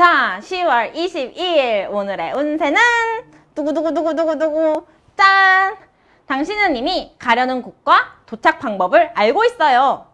자, 10월 22일 오늘의 운세는 두구두구두구두구누구 짠! 당신은 이미 가려는 곳과 도착 방법을 알고 있어요.